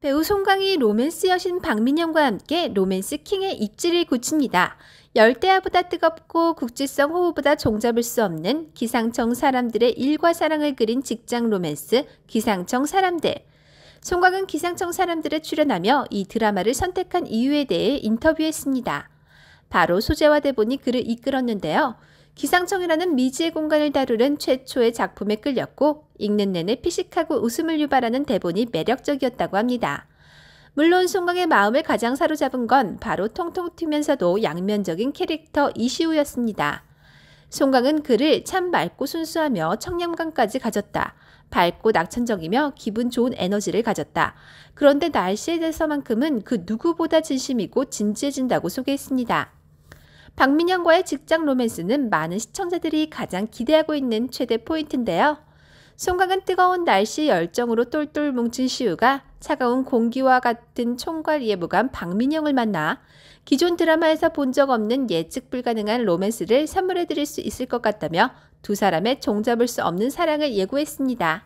배우 송강이 로맨스 여신 박민영과 함께 로맨스 킹의 입지를 굳힙니다. 열대야보다 뜨겁고 국지성 호우보다 종잡을 수 없는 기상청 사람들의 일과 사랑을 그린 직장 로맨스 기상청 사람들. 송강은 기상청 사람들에 출연하며 이 드라마를 선택한 이유에 대해 인터뷰했습니다. 바로 소재와 대본이 그를 이끌었는데요. 기상청이라는 미지의 공간을 다루는 최초의 작품에 끌렸고 읽는 내내 피식하고 웃음을 유발하는 대본이 매력적이었다고 합니다. 물론 송강의 마음을 가장 사로잡은 건 바로 통통 튀면서도 양면적인 캐릭터 이시우였습니다. 송강은 그를 참 맑고 순수하며 청량감까지 가졌다. 밝고 낙천적이며 기분 좋은 에너지를 가졌다. 그런데 날씨에 대해서만큼은 그 누구보다 진심이고 진지해진다고 소개했습니다. 박민영과의 직장 로맨스는 많은 시청자들이 가장 기대하고 있는 최대 포인트인데요. 송강은 뜨거운 날씨 열정으로 똘똘 뭉친 시우가 차가운 공기와 같은 총괄 예보감 박민영을 만나 기존 드라마에서 본 적 없는 예측 불가능한 로맨스를 선물해 드릴 수 있을 것 같다며 두 사람의 종잡을 수 없는 사랑을 예고했습니다.